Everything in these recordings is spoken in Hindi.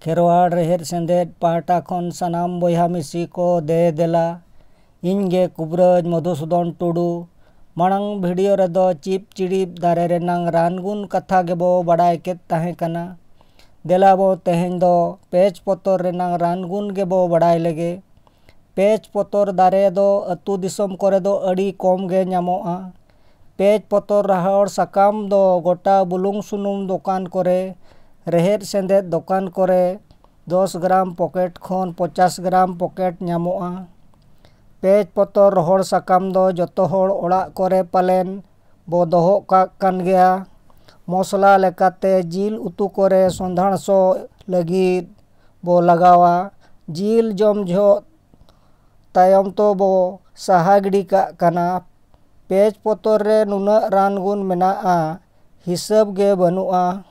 ᱠᱷᱮᱨᱣᱟᱲ ᱨᱮᱦᱮᱫ ᱥᱮᱸᱫᱮᱛ ᱯᱟᱦᱴᱟ ᱠᱷᱚᱱ ᱥᱟᱱᱟᱢ ᱵᱚᱭᱦᱟ ᱢᱤᱥᱤ ᱠᱚ ᱫᱮ ᱫᱮᱞᱟ ᱤᱧᱜᱮ ᱠᱩᱵᱨᱟᱹᱡ ᱢᱚᱫᱷᱩᱥᱩᱫᱚᱱ ᱴᱩᱰᱩ ᱢᱟᱲᱟᱝ ᱵᱷᱤᱰᱤᱭᱳ ᱨᱮᱫᱚ ᱪᱤᱯ ᱪᱤᱲᱤᱯ ᱫᱟᱨᱮ ᱨᱮᱱᱟᱝ ᱨᱟᱱᱜᱩᱱ ᱠᱟᱛᱷᱟ ᱜᱮᱵᱚ ᱵᱟᱰᱟᱭ ᱠᱮᱫ ᱛᱟᱦᱮᱸ ᱠᱟᱱᱟ ᱫᱮᱞᱟᱵᱚ ᱛᱮᱦᱮᱧ ᱫᱚ ᱯᱮᱡ ᱯᱚᱛᱚᱨ ᱨᱮᱱᱟᱝ ᱨᱟᱱᱜᱩᱱ ᱜᱮᱵᱚ ᱵᱟᱰᱟᱭ ᱞᱮᱜᱮ ᱯᱮᱡ ᱯᱚᱛᱚᱨ ᱫᱟᱨᱮ ᱫᱚ ᱟᱹᱛᱩ ᱫᱤᱥᱚᱢ ᱠᱚᱨᱮ ᱫᱚ ᱟᱹᱰᱤ ᱠᱚᱢ ᱜᱮ ᱧᱟᱢᱚᱜᱼᱟ ᱯᱮᱡ ᱯᱚᱛᱚᱨ ᱨᱟᱦᱚᱲ ᱥᱟᱠᱟᱢ ᱫᱚ ᱜᱚᱴᱟ ᱵᱩᱞᱩᱝ ᱥᱩᱱᱩᱢ ᱫᱚᱠᱟᱱ ᱠᱚᱨᱮ ᱨᱮᱦᱮᱫ ᱥᱮᱸᱫᱮᱛ ᱫᱚᱠᱟᱱ ᱠᱚᱨᱮ ᱫᱚᱥ ᱜᱨᱟᱢ ᱯᱚᱠᱮᱴ ᱠᱷᱚᱱ ᱯᱚᱪᱟᱥ ᱜᱨᱟᱢ ᱯᱚᱠᱮᱴ ᱧᱟᱢᱚᱜᱼᱟ ᱯᱮᱡᱽ ᱯᱚᱛᱚᱨ ᱨᱚᱦᱚᱲ ᱥᱟᱠᱟᱢ ᱫᱚ ᱡᱚᱛᱚ ᱦᱚᱲ ᱚᱲᱟᱜ ᱠᱚᱨᱮ ᱯᱟᱞᱮᱱ ᱵᱚ ᱫᱚᱦᱚ ᱠᱟᱜ ᱠᱟᱱ ᱜᱮᱭᱟ ᱢᱚᱥᱞᱟ ᱞᱮᱠᱟᱛᱮ ᱡᱤᱞ ᱩᱛᱩ ᱠᱚᱨᱮ ᱥᱚᱸᱫᱷᱟᱲ ᱥᱚ ᱞᱟᱹᱜᱤᱫ ᱵᱚ ᱞᱟᱜᱟᱣᱟ ᱡᱤᱞ ᱡᱚᱢ ᱡᱚᱦᱚᱜ ᱛᱟᱭᱚᱢ ᱛᱚ ᱵᱚ ᱥᱟᱦᱟ ᱜᱤᱰᱤ ᱠᱟᱜ ᱠᱟᱱᱟ ᱯᱮᱡᱽ ᱯᱚᱛᱚᱨ ᱨᱮ ᱱᱩᱱᱟᱹᱜ ᱨᱟᱱ ᱜᱩᱱ ᱢᱮᱱᱟᱜᱼᱟ ᱦᱤᱥᱟᱹᱵ ᱜᱮ ᱵᱟᱹᱱᱩᱜᱼᱟ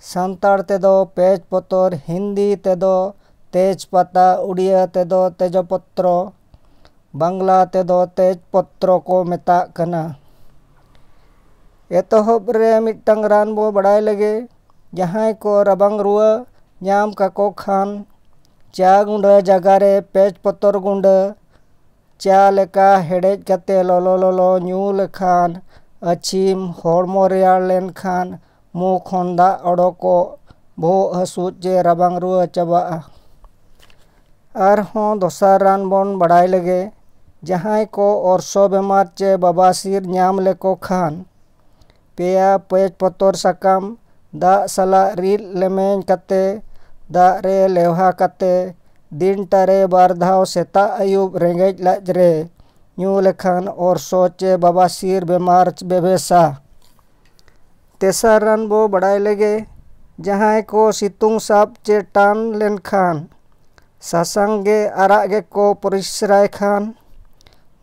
ᱥᱟᱱᱛᱟᱲ ᱛᱮᱫᱚ ᱯᱮᱡᱽ ᱯᱚᱛᱚᱨ ᱦᱤᱱᱫᱤ ᱛᱮᱫᱚ ᱛᱮᱡᱽ ᱯᱟᱛᱟ ᱩᱲᱤᱭᱟ ᱛᱮᱫᱚ ᱛᱮᱡᱚ ᱯᱚᱛᱨᱚ ᱵᱟᱝᱞᱟ ᱛᱮᱫᱚ ᱛᱮᱡᱽ ᱯᱚᱛᱨᱚ ᱠᱚ ᱢᱮᱛᱟᱜ ᱠᱟᱱᱟ ᱮᱛᱚᱦᱚᱵ ᱨᱮ ᱢᱤᱫᱴᱟᱝ ᱨᱟᱱ ᱵᱚ ᱵᱟᱲᱟᱭ ᱞᱮᱜᱮ ᱡᱟᱦᱟᱸᱭ ᱠᱚ ᱨᱟᱵᱟᱝ ᱨᱩᱣᱟᱹ ᱧᱟᱢ ᱠᱟᱠᱚ ᱠᱷᱟᱱ ᱪᱟ ᱜᱩᱸᱰᱟᱹ ᱡᱟᱜᱟ ᱨᱮ ᱯᱮᱡᱽ ᱯᱚᱛᱚᱨ ᱜᱩᱸᱰᱟᱹ ᱪᱟ ᱞᱮᱠᱟ ᱦᱮᱰᱮᱡ ᱠᱟᱛᱮ ᱞᱚᱞᱚ ᱞᱚᱞᱚ ᱧᱩ ᱞᱮᱠᱷᱟᱱ ᱟᱹᱪᱷᱤᱢ ᱦᱚᱲᱢᱚ ᱨᱮᱭᱟᱲ ᱞᱮᱱᱠᱷᱟᱱ मुखन दा अड़क भो हसूद चे राबा रुआ चाबा दसार रान बन बड़ा लगे जहाँ को अरसो बेमार चे बाबासर नाम लेको खान पे पेज पतर साकाम दा साला रिल लेमें कते दा रे लेवा कते दिन टारे बार दाव सेता आयुब रेगेज लज रे यू लेखान अरसो चे बाबासर बेमार बेबेसा तेसर रान बो बड़ा लेगे जहाँ को सितुंग साब चे टान लेन खान सासंगे आरागे को परिश्राय खान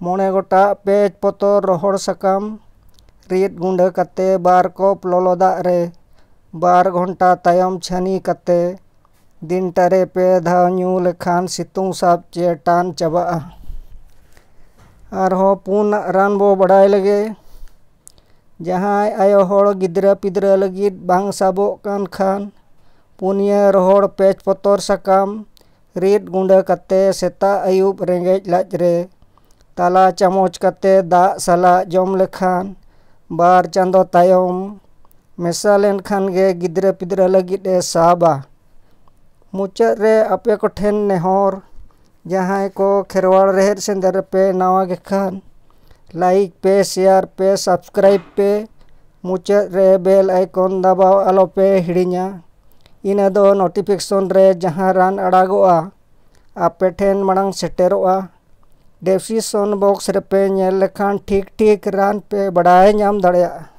मोने गोटा पेज पतर रोहड़ सकाम रीत गुंडे कते बार को प्लोलो रे बार घंटा तयम छनी कते दिन टरे पे धाव लेखान सितुंग साब चे चबा और हो पून रन बो बड़ा लेगे ᱡᱟᱦᱟᱸᱭ ᱟᱭᱳ ᱦᱚᱲ ᱜᱤᱫᱽᱨᱟᱹ ᱯᱤᱫᱽᱨᱟᱹ ᱞᱟᱹᱜᱤᱫ ᱵᱟᱝ ᱥᱟᱵᱚᱜ ᱠᱟᱱ ᱠᱷᱟᱱ ᱯᱩᱱᱭᱟᱹ ᱨᱚᱦᱚᱲ ᱯᱮᱡ ᱯᱚᱛᱚᱨ ᱥᱟᱠᱟᱢ ᱨᱤᱫ ᱜᱩᱸᱰᱟᱹ ᱠᱟᱛᱮ ᱥᱮᱛᱟᱜ ᱟᱹᱭᱩᱵ ᱨᱮᱸᱜᱮᱡ ᱞᱟᱡ ᱨᱮ ᱛᱟᱞᱟ ᱪᱟᱢᱚᱪ ᱠᱟᱛᱮ ᱫᱟᱜ ᱥᱟᱞᱟᱜ ᱡᱚᱢ ᱞᱮᱠᱷᱟᱱ ᱵᱟᱨ ᱪᱟᱸᱫᱚ ᱛᱟᱭᱚᱢ ᱢᱮᱥᱟ ᱞᱮᱱᱠᱷᱟᱱ ᱜᱮ ᱜᱤᱫᱽᱨᱟᱹ ᱯᱤᱫᱽᱨᱟᱹ ᱞᱟᱹᱜᱤᱫ ᱮ ᱥᱟᱵᱟ ᱢᱩᱪᱟᱹᱫ ᱨᱮ ᱟᱯᱮ ᱠᱚᱴᱷᱮᱱ ᱱᱮᱦᱚᱨ ᱡᱟᱦᱟᱸᱭ ᱠᱚ ᱠᱷᱮᱨᱣᱟᱲ ᱨᱮᱦᱮᱫ ᱥᱮᱸᱫᱮᱨ ᱯᱮ ᱱᱟᱣᱟ ᱜᱮᱠᱷᱟᱱ लाइक पे शेयर पे सब्सक्राइब पे मुचादे बेल आइकन दबाव आलोपे हिड़ी इना दो नोटिफिकेशन रे जहां रान अड़ागो आपेटेन मांग सेटर डेसक्रिपन बॉक्स रेपे लेखान ठीक ठीक रान पे बड़ा नाम द